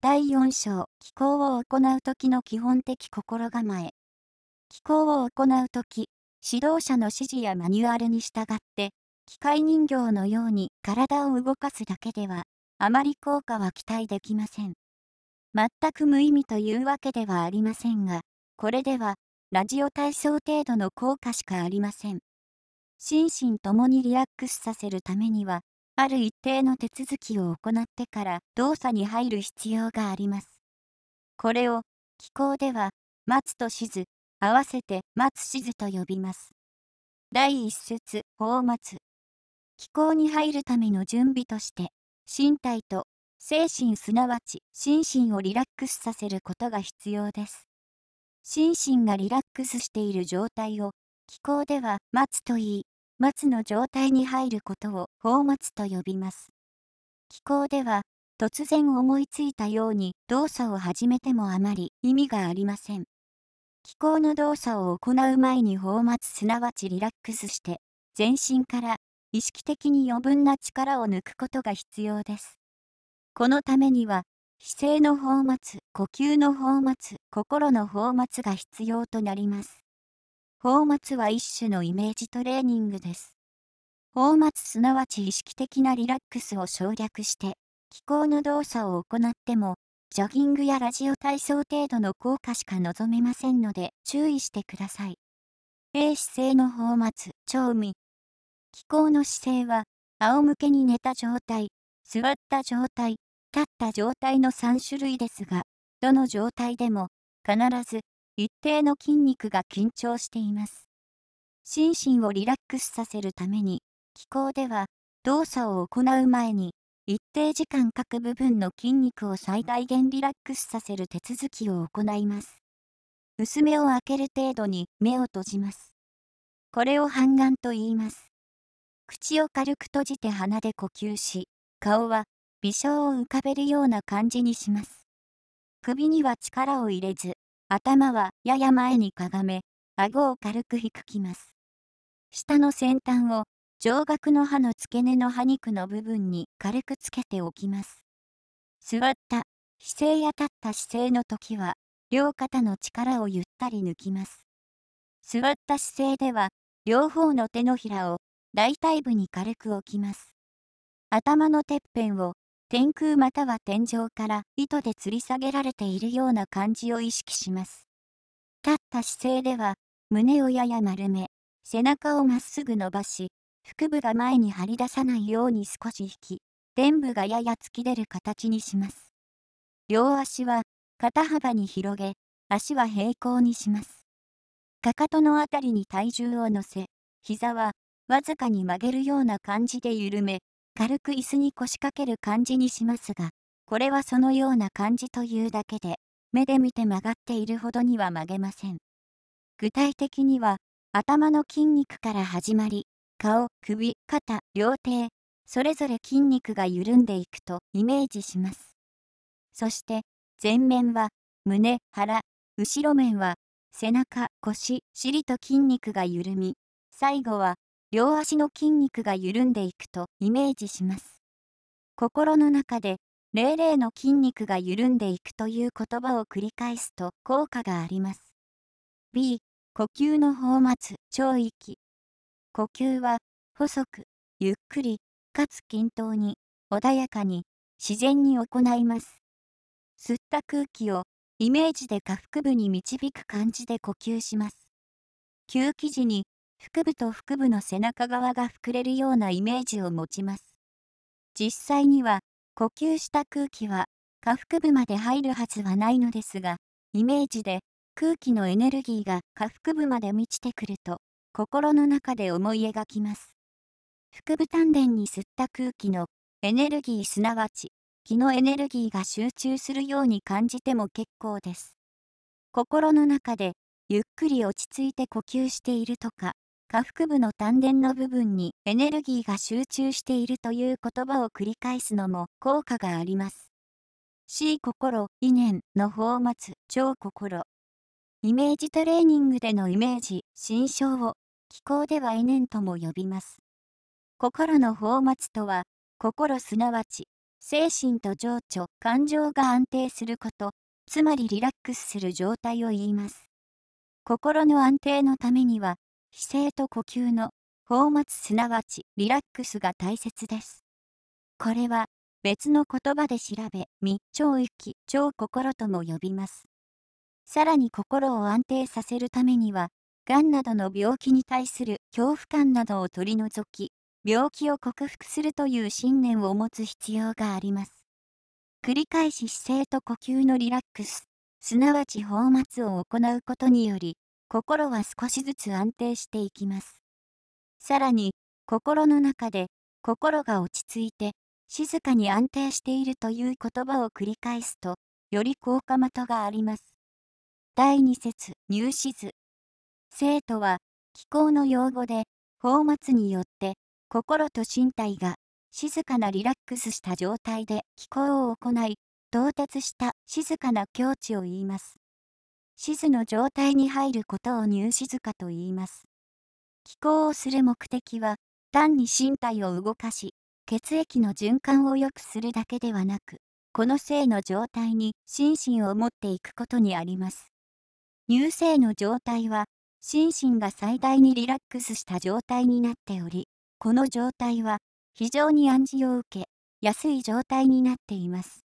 第4章気候を行う時の基本的心構え気候を行う時指導者の指示やマニュアルに従って機械人形のように体を動かすだけではあまり効果は期待できません全く無意味というわけではありませんがこれではラジオ体操程度の効果しかありません心身ともにリラックスさせるためにはある一定の手続きを行ってから動作に入る必要があります。これを気候では待つ」としず、合わせてつ」「しずと呼びます。第一節、放末」気候に入るための準備として、身体と精神すなわち心身をリラックスさせることが必要です。心身がリラックスしている状態を気候では待つ」と言い、松の状態に入ることを放松と呼びます。気候では、突然思いついたように動作を始めてもあまり意味がありません。気候の動作を行う前に放松すなわちリラックスして、全身から意識的に余分な力を抜くことが必要です。このためには、姿勢の放末、呼吸の放末、心の放末が必要となります。放末は一種のイメージトレーニングです。放末すなわち意識的なリラックスを省略して、気候の動作を行っても、ジョギングやラジオ体操程度の効果しか望めませんので注意してください。A 姿勢の放末、調味。気候の姿勢は、仰向けに寝た状態、座った状態、立った状態の3種類ですが、どの状態でも、必ず一定の筋肉が緊張しています。心身をリラックスさせるために、気候では、動作を行う前に、一定時間各部分の筋肉を最大限リラックスさせる手続きを行います。薄目を開ける程度に目を閉じます。これを半眼と言います。口を軽く閉じて鼻で呼吸し、顔は微笑を浮かべるような感じにします。首には力を入れず、頭はやや前にかがめ、顎を軽く引きます。下の先端を上顎の歯の付け根の歯肉の部分に軽くつけておきます。座った、姿勢や立った姿勢の時は、両肩の力をゆったり抜きます。座った姿勢では、両方の手のひらを大腿部に軽く置きます。頭のてっぺんを天空または天井から糸で吊り下げられているような感じを意識します。立った姿勢では、胸をやや丸め、背中をまっすぐ伸ばし、腹部が前に張り出さないように少し引き、臀部がやや突き出る形にします。両足は肩幅に広げ、足は平行にします。かかとのあたりに体重を乗せ、膝はわずかに曲げるような感じで緩め、軽く椅子に腰掛ける感じにしますが、これはそのような感じというだけで、目で見て曲がっているほどには曲げません。具体的には、頭の筋肉から始まり、顔、首、肩、両手、それぞれ筋肉が緩んでいくとイメージします。そして、前面は、胸、腹、後ろ面は、背中、腰、尻と筋肉が緩み、最後は、両足の筋肉が緩んでいくとイメージします。心の中で、霊々の筋肉が緩んでいくという言葉を繰り返すと効果があります。B、呼吸の放末、腸域。呼吸は、細く、ゆっくり、かつ均等に、穏やかに、自然に行います。吸った空気を、イメージで下腹部に導く感じで呼吸します。吸気時に、腹部と腹部の背中側が膨れるようなイメージを持ちます。実際には、呼吸した空気は下腹部まで入るはずはないのですが、イメージで空気のエネルギーが下腹部まで満ちてくると、心の中で思い描きます。腹部丹田に吸った空気のエネルギーすなわち気のエネルギーが集中するように感じても結構です。心の中でゆっくり落ち着いて呼吸しているとか下腹部の丹田の部分にエネルギーが集中しているという言葉を繰り返すのも効果があります。C 心、意念の放末、超心。イメージトレーニングでのイメージ、心象を、気候では意念とも呼びます。心の放末とは、心すなわち、精神と情緒、感情が安定すること、つまりリラックスする状態を言います。心の安定のためには、姿勢と呼吸の放末すなわちリラックスが大切です。これは別の言葉で調べ、密超域、超心とも呼びます。さらに心を安定させるためには、がんなどの病気に対する恐怖感などを取り除き、病気を克服するという信念を持つ必要があります。繰り返し姿勢と呼吸のリラックス、すなわち放末を行うことにより、心は少しずつ安定していきます。さらに、心の中で、心が落ち着いて、静かに安定しているという言葉を繰り返すと、より効果的があります。第2節入試図。生徒は、気候の用語で、泡沫によって、心と身体が、静かなリラックスした状態で気候を行い、到達した静かな境地を言います。静の状態に入ることを入静化と言います。気候をする目的は、単に身体を動かし、血液の循環を良くするだけではなく、この性の状態に心身を持っていくことにあります。乳性の状態は、心身が最大にリラックスした状態になっており、この状態は非常に暗示を受け、安い状態になっています。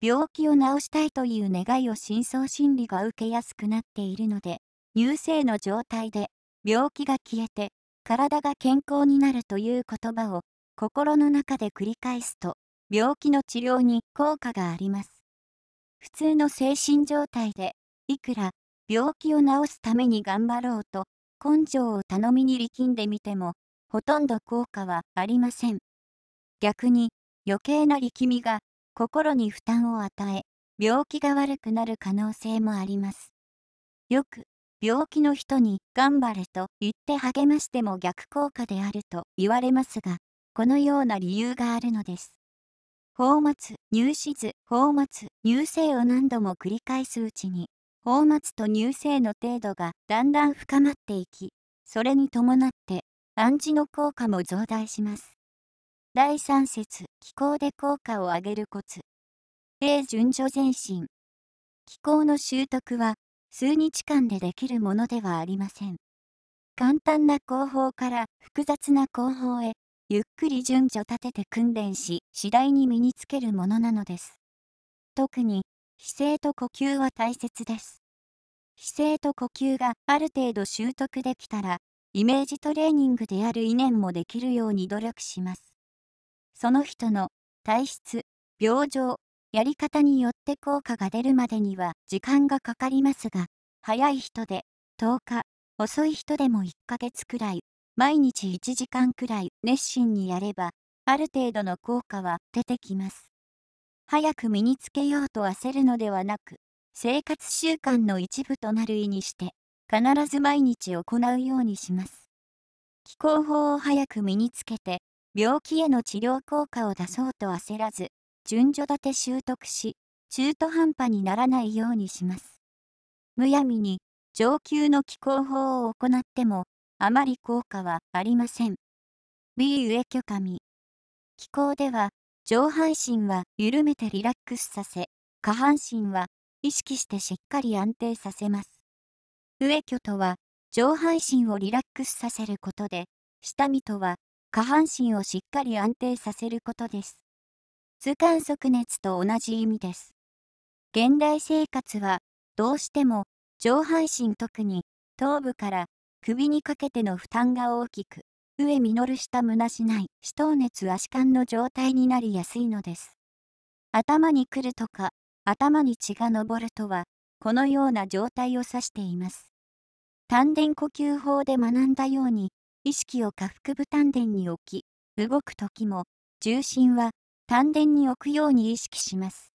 病気を治したいという願いを深層心理が受けやすくなっているので、乳性の状態で病気が消えて体が健康になるという言葉を心の中で繰り返すと病気の治療に効果があります。普通の精神状態でいくら病気を治すために頑張ろうと根性を頼みに力んでみてもほとんど効果はありません。逆に余計な力みが心に負担を与え、病気が悪くなる可能性もあります。よく、病気の人に頑張れと言って励ましても逆効果であると言われますが、このような理由があるのです。放末、入歯図、放末、乳性を何度も繰り返すうちに、放末と乳生の程度がだんだん深まっていき、それに伴って暗示の効果も増大します。第3節気候で効果を上げるコツ A 順序前進気候の習得は数日間でできるものではありません簡単な工法から複雑な工法へゆっくり順序立てて訓練し次第に身につけるものなのです特に姿勢と呼吸は大切です姿勢と呼吸がある程度習得できたらイメージトレーニングである意念もできるように努力しますその人の体質、病状、やり方によって効果が出るまでには時間がかかりますが、早い人で10日、遅い人でも1ヶ月くらい、毎日1時間くらい熱心にやれば、ある程度の効果は出てきます。早く身につけようと焦るのではなく、生活習慣の一部となる意にして、必ず毎日行うようにします。気候法を早く身につけて、病気への治療効果を出そうと焦らず、順序立て習得し、中途半端にならないようにします。むやみに上級の気候法を行っても、あまり効果はありません。B 上許可み気候では、上半身は緩めてリラックスさせ、下半身は意識してしっかり安定させます。上虚とは、上半身をリラックスさせることで、下身とは下半身をしっかり安定させることです。痛感即熱と同じ意味です。現代生活は、どうしても、上半身特に、頭部から首にかけての負担が大きく、上実下胸しない、死闘熱足感の状態になりやすいのです。頭に来るとか、頭に血が昇るとは、このような状態を指しています。丹田呼吸法で学んだように、意識を下腹部丹田に置き、動く時も、重心は丹田に置くように意識します。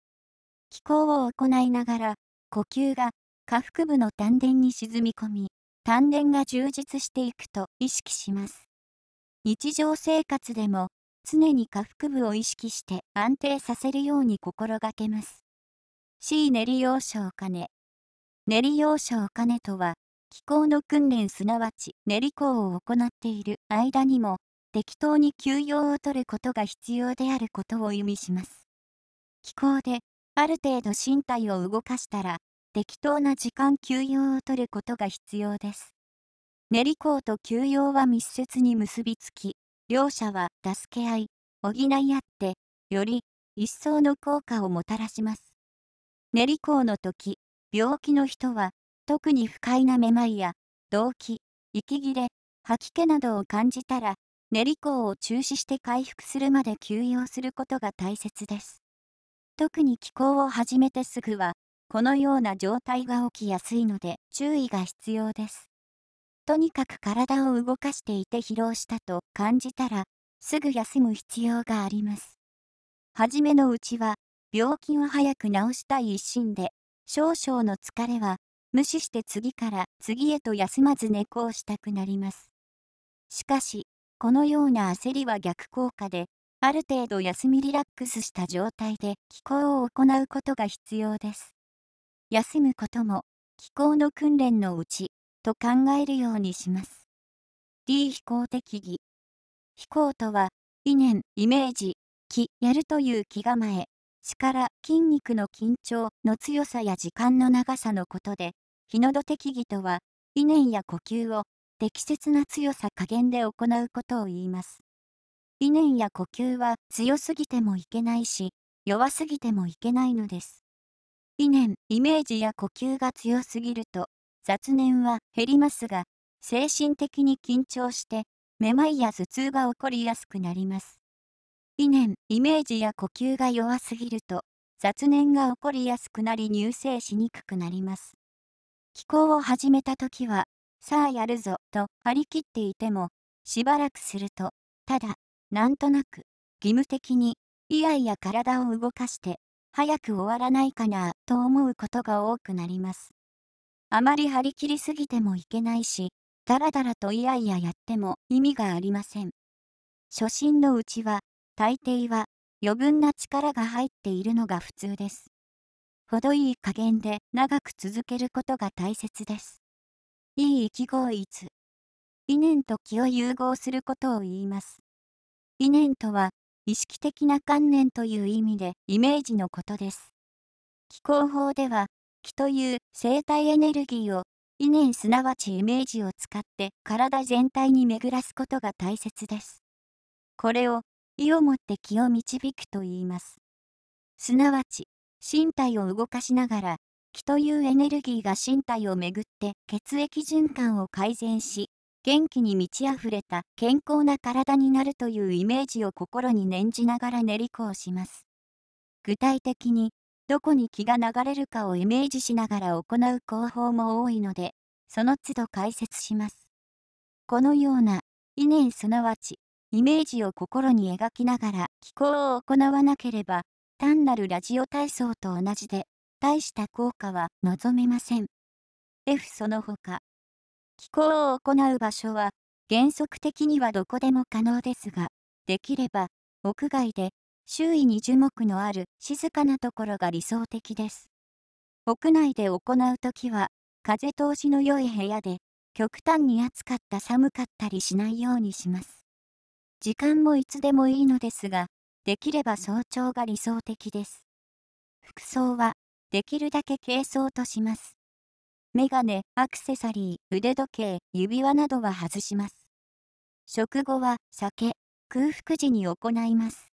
気候を行いながら、呼吸が下腹部の丹田に沈み込み、丹田が充実していくと意識します。日常生活でも、常に下腹部を意識して安定させるように心がけます。C 練り用所お金練り用所お金とは、気候の訓練すなわち練り校を行っている間にも、適当に休養を取ることが必要であることを意味します。気候で、ある程度身体を動かしたら、適当な時間休養を取ることが必要です。練り校と休養は密接に結びつき、両者は助け合い、補い合って、より一層の効果をもたらします。練り校の時、病気の人は特に不快なめまいや、動悸、息切れ、吐き気などを感じたら、練り香を中止して回復するまで休養することが大切です。特に気候を始めてすぐは、このような状態が起きやすいので注意が必要です。とにかく体を動かしていて疲労したと感じたら、すぐ休む必要があります。はじめのうちは、病気を早く治したい一心で、少々の疲れは無視して次から次へと休まず猫をしたくなります。しかし、このような焦りは逆効果で、ある程度休みリラックスした状態で気候を行うことが必要です。休むことも、気候の訓練のうち、と考えるようにします。D 飛行的義。飛行とは、理念、イメージ、気、やるという気構え、力、筋肉の緊張の強さや時間の長さのことで、日の出適宜とは、理念や呼吸を適切な強さ加減で行うことを言います。理念や呼吸は強すぎてもいけないし、弱すぎてもいけないのです。理念、イメージや呼吸が強すぎると、雑念は減りますが、精神的に緊張して、めまいや頭痛が起こりやすくなります。理念、イメージや呼吸が弱すぎると、雑念が起こりやすくなり入生しにくくなります。気候を始めた時は、さあやるぞと張り切っていても、しばらくすると、ただ、なんとなく、義務的に、いやいや体を動かして、早く終わらないかなと思うことが多くなります。あまり張り切りすぎてもいけないし、だらだらといやいややっても意味がありません。初心のうちは、大抵は余分な力が入っているのが普通です。程いい加減で長く続けることが大切です。いい意気合一。図。理念と気を融合することを言います。理念とは、意識的な観念という意味でイメージのことです。気候法では、気という生体エネルギーを、理念すなわちイメージを使って体全体に巡らすことが大切です。これを意をもって気を導くと言います。すなわち、身体を動かしながら、気というエネルギーが身体をめぐって血液循環を改善し、元気に満ち溢れた健康な体になるというイメージを心に念じながら練り子をします。具体的に、どこに気が流れるかをイメージしながら行う工法も多いので、その都度解説します。このような、意念すなわち、イメージを心に描きながら気候を行わなければ、単なるラジオ体操と同じで、大した効果は望めません。F その他。気候を行う場所は、原則的にはどこでも可能ですが、できれば、屋外で、周囲に樹木のある静かなところが理想的です。屋内で行うときは、風通しの良い部屋で、極端に暑かった寒かったりしないようにします。時間もいつでもいいのですが、できれば早朝が理想的です。服装は、できるだけ軽装とします。メガネ、アクセサリー、腕時計、指輪などは外します。食後は、酒、空腹時に行います。